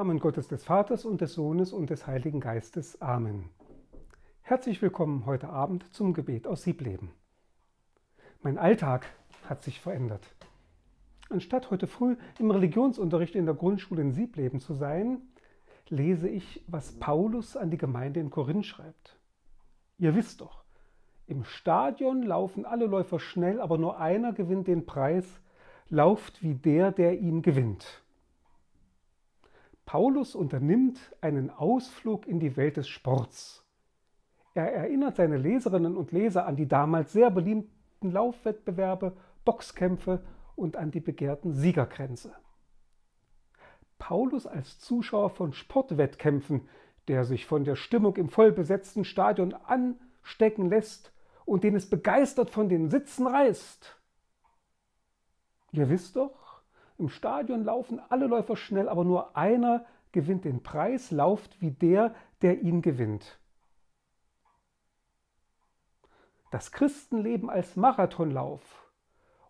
Namen Gottes des Vaters und des Sohnes und des Heiligen Geistes. Amen. Herzlich willkommen heute Abend zum Gebet aus Siebleben. Mein Alltag hat sich verändert. Anstatt heute früh im Religionsunterricht in der Grundschule in Siebleben zu sein, lese ich, was Paulus an die Gemeinde in Korinth schreibt. Ihr wisst doch, im Stadion laufen alle Läufer schnell, aber nur einer gewinnt den Preis, lauft wie der, der ihn gewinnt. Paulus unternimmt einen Ausflug in die Welt des Sports. Er erinnert seine Leserinnen und Leser an die damals sehr beliebten Laufwettbewerbe, Boxkämpfe und an die begehrten Siegerkränze. Paulus als Zuschauer von Sportwettkämpfen, der sich von der Stimmung im vollbesetzten Stadion anstecken lässt und den es begeistert von den Sitzen reißt. Ihr wisst doch, im Stadion laufen alle Läufer schnell, aber nur einer gewinnt den Preis, lauft wie der, der ihn gewinnt. Das Christenleben als Marathonlauf.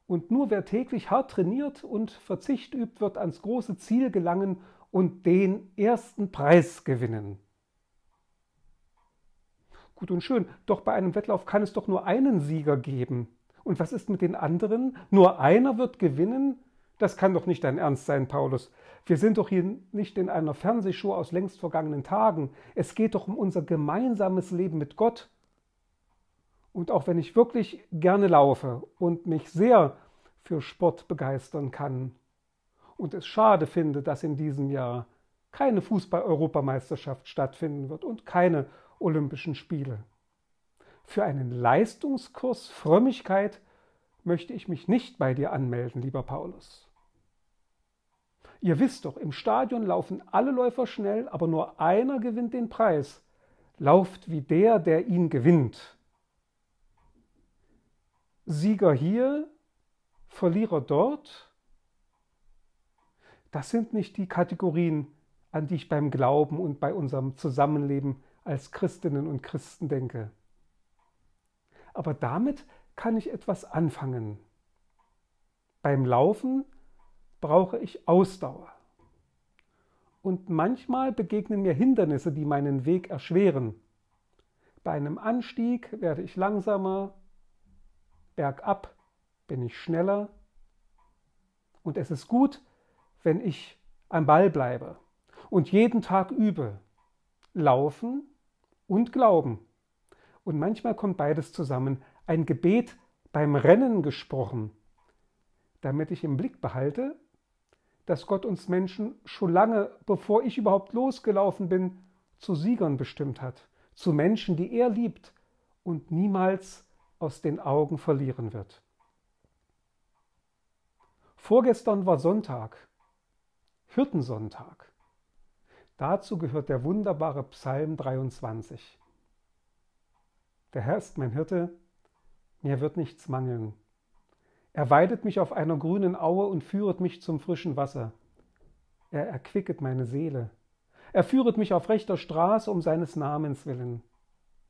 Und nur wer täglich hart trainiert und Verzicht übt, wird ans große Ziel gelangen und den ersten Preis gewinnen. Gut und schön, doch bei einem Wettlauf kann es doch nur einen Sieger geben. Und was ist mit den anderen? Nur einer wird gewinnen, das kann doch nicht dein Ernst sein, Paulus. Wir sind doch hier nicht in einer Fernsehshow aus längst vergangenen Tagen. Es geht doch um unser gemeinsames Leben mit Gott. Und auch wenn ich wirklich gerne laufe und mich sehr für Sport begeistern kann und es schade finde, dass in diesem Jahr keine Fußball-Europameisterschaft stattfinden wird und keine Olympischen Spiele. Für einen Leistungskurs Frömmigkeit möchte ich mich nicht bei dir anmelden, lieber Paulus. Ihr wisst doch, im Stadion laufen alle Läufer schnell, aber nur einer gewinnt den Preis. Lauft wie der, der ihn gewinnt. Sieger hier, Verlierer dort. Das sind nicht die Kategorien, an die ich beim Glauben und bei unserem Zusammenleben als Christinnen und Christen denke. Aber damit kann ich etwas anfangen. Beim Laufen brauche ich Ausdauer. Und manchmal begegnen mir Hindernisse, die meinen Weg erschweren. Bei einem Anstieg werde ich langsamer, bergab bin ich schneller. Und es ist gut, wenn ich am Ball bleibe und jeden Tag übe. Laufen und Glauben. Und manchmal kommt beides zusammen. Ein Gebet beim Rennen gesprochen, damit ich im Blick behalte, dass Gott uns Menschen schon lange, bevor ich überhaupt losgelaufen bin, zu Siegern bestimmt hat, zu Menschen, die er liebt und niemals aus den Augen verlieren wird. Vorgestern war Sonntag, Hirtensonntag. Dazu gehört der wunderbare Psalm 23. Der Herr ist mein Hirte, mir wird nichts mangeln. Er weidet mich auf einer grünen Aue und führet mich zum frischen Wasser. Er erquicket meine Seele. Er führet mich auf rechter Straße um seines Namens willen.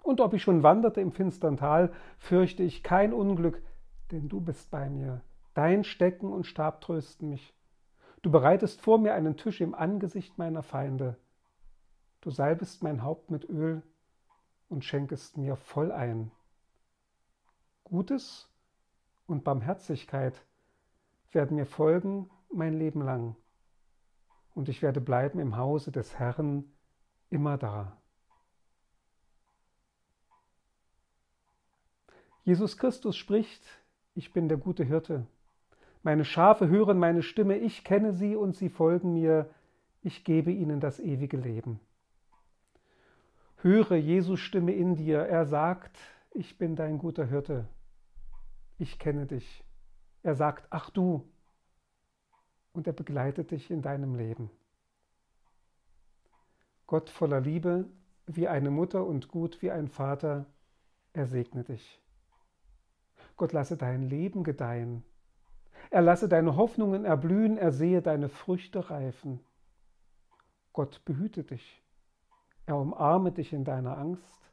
Und ob ich schon wanderte im finstern Tal, fürchte ich kein Unglück, denn du bist bei mir. Dein Stecken und Stab trösten mich. Du bereitest vor mir einen Tisch im Angesicht meiner Feinde. Du salbest mein Haupt mit Öl und schenkest mir voll ein. Gutes und Barmherzigkeit werden mir folgen mein Leben lang. Und ich werde bleiben im Hause des Herrn immer da. Jesus Christus spricht, ich bin der gute Hirte. Meine Schafe hören meine Stimme, ich kenne sie und sie folgen mir, ich gebe ihnen das ewige Leben. Höre Jesus Stimme in dir, er sagt, ich bin dein guter Hirte ich kenne dich. Er sagt, ach du, und er begleitet dich in deinem Leben. Gott voller Liebe, wie eine Mutter und gut wie ein Vater, er segne dich. Gott lasse dein Leben gedeihen. Er lasse deine Hoffnungen erblühen, er sehe deine Früchte reifen. Gott behüte dich. Er umarme dich in deiner Angst.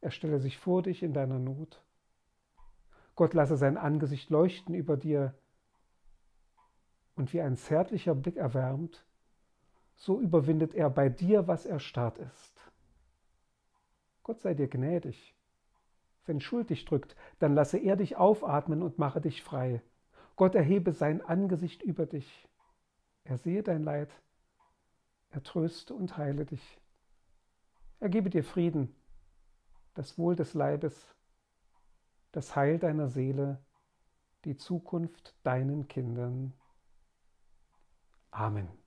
Er stelle sich vor dich in deiner Not. Gott lasse sein Angesicht leuchten über dir und wie ein zärtlicher Blick erwärmt, so überwindet er bei dir, was erstarrt ist. Gott sei dir gnädig. Wenn Schuld dich drückt, dann lasse er dich aufatmen und mache dich frei. Gott erhebe sein Angesicht über dich. Er sehe dein Leid. Er tröste und heile dich. Er gebe dir Frieden, das Wohl des Leibes das Heil deiner Seele, die Zukunft deinen Kindern. Amen.